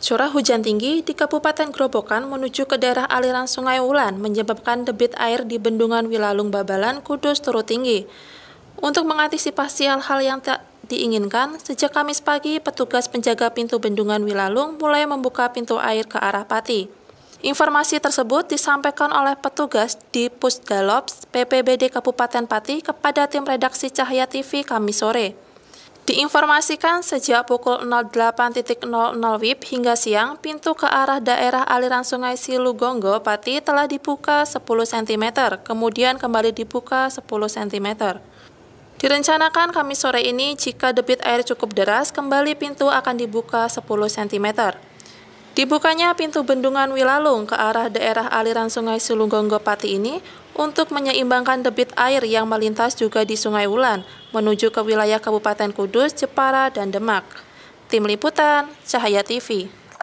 Curah hujan tinggi di Kabupaten Grobogan menuju ke daerah aliran Sungai Wulan menyebabkan debit air di Bendungan Wilalung Babalan Kudus turut tinggi. Untuk mengantisipasi hal-hal yang tak diinginkan, sejak Kamis pagi petugas penjaga pintu Bendungan Wilalung mulai membuka pintu air ke arah Pati. Informasi tersebut disampaikan oleh petugas di Pusdalops PPBD Kabupaten Pati kepada tim redaksi Cahaya TV Kamis sore. Diinformasikan sejak pukul 08.00 WIB hingga siang, pintu ke arah daerah aliran sungai Silugonggo, Pati telah dibuka 10 cm, kemudian kembali dibuka 10 cm. Direncanakan kami sore ini jika debit air cukup deras, kembali pintu akan dibuka 10 cm. Dibukanya pintu bendungan Wilalung ke arah daerah aliran sungai Silugonggo Pati ini untuk menyeimbangkan debit air yang melintas juga di Sungai Wulan, menuju ke wilayah Kabupaten Kudus, Jepara, dan Demak. Tim Liputan, Cahaya TV.